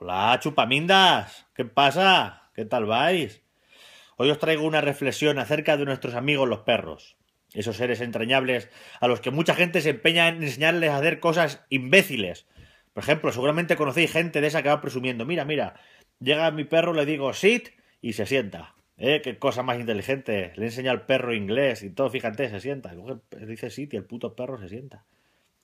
Hola, chupamindas. ¿Qué pasa? ¿Qué tal vais? Hoy os traigo una reflexión acerca de nuestros amigos los perros. Esos seres entrañables a los que mucha gente se empeña en enseñarles a hacer cosas imbéciles. Por ejemplo, seguramente conocéis gente de esa que va presumiendo. Mira, mira, llega mi perro, le digo sit y se sienta. ¿Eh? Qué cosa más inteligente. Le enseña al perro inglés y todo, fíjate, se sienta. Dice sit y el puto perro se sienta.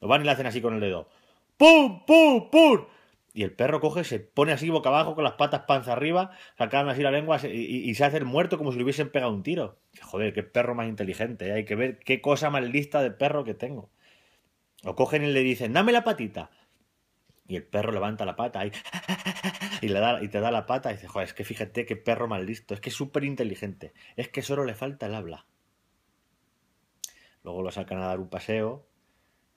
Lo van y le hacen así con el dedo. ¡Pum, pum, pum! Y el perro coge, se pone así boca abajo con las patas panza arriba, sacan así la lengua y, se hace el muerto como si le hubiesen pegado un tiro. Joder, qué perro más inteligente. ¿eh? Hay que ver qué cosa más lista de perro que tengo. Lo cogen y le dicen, dame la patita. Y el perro levanta la pata y, le da, y te da la pata y dice, joder, es que fíjate qué perro más listo, es que es súper inteligente, es que solo le falta el habla. Luego lo sacan a dar un paseo,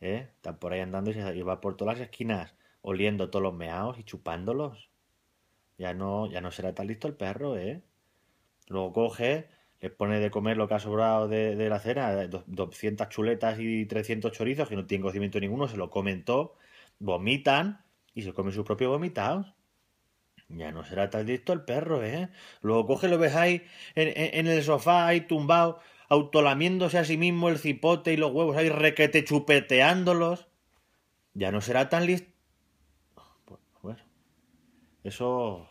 ¿eh? están por ahí andando y, se, y va por todas las esquinas oliendo todos los meados y chupándolos. Ya no, ya no será tan listo el perro, ¿eh? Luego coge, les pone de comer lo que ha sobrado de, la cena, 200 chuletas y 300 chorizos, que no tienen conocimiento ninguno, se lo comen vomitan y se comen sus propios vomitados. Ya no será tan listo el perro, ¿eh? Luego coge, lo ves ahí en, el sofá, ahí tumbado, autolamiéndose a sí mismo el cipote y los huevos ahí requete chupeteándolos. Ya no será tan listo eso,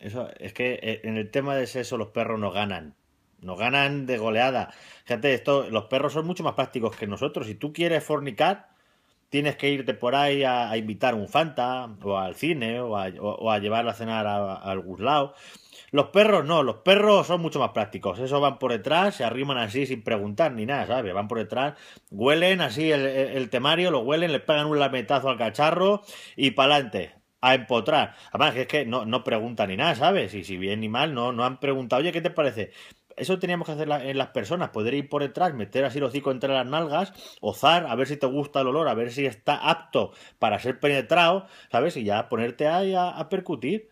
eso es que eh, en el tema de sexo los perros nos ganan. Nos ganan de goleada. gente esto, los perros son mucho más prácticos que nosotros. Si tú quieres fornicar, tienes que irte por ahí a, a invitar un fanta, o al cine, o a, o, a a cenar a, algún lado. Los perros no, los perros son mucho más prácticos. Eso van por detrás, se arriman así sin preguntar ni nada, ¿sabes? Van por detrás, huelen así el, temario, lo huelen, le pegan un lametazo al cacharro y pa'lante a empotrar. Además, es que no, no pregunta ni nada, ¿sabes? Y si bien ni mal, no, han preguntado, oye, ¿qué te parece? Eso teníamos que hacer en las personas, poder ir por detrás, meter así el hocico entre las nalgas, ozar, a ver si te gusta el olor, a ver si está apto para ser penetrado, ¿sabes? Y ya ponerte ahí a, a percutir.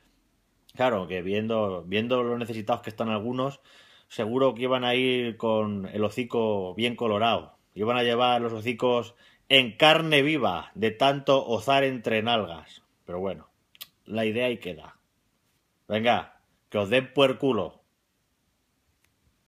Claro, que viendo, viendo los necesitados que están algunos, seguro que iban a ir con el hocico bien colorado. Iban a llevar los hocicos en carne viva de tanto ozar entre nalgas. Pero bueno, la idea ahí queda. Venga, que os den puerculo.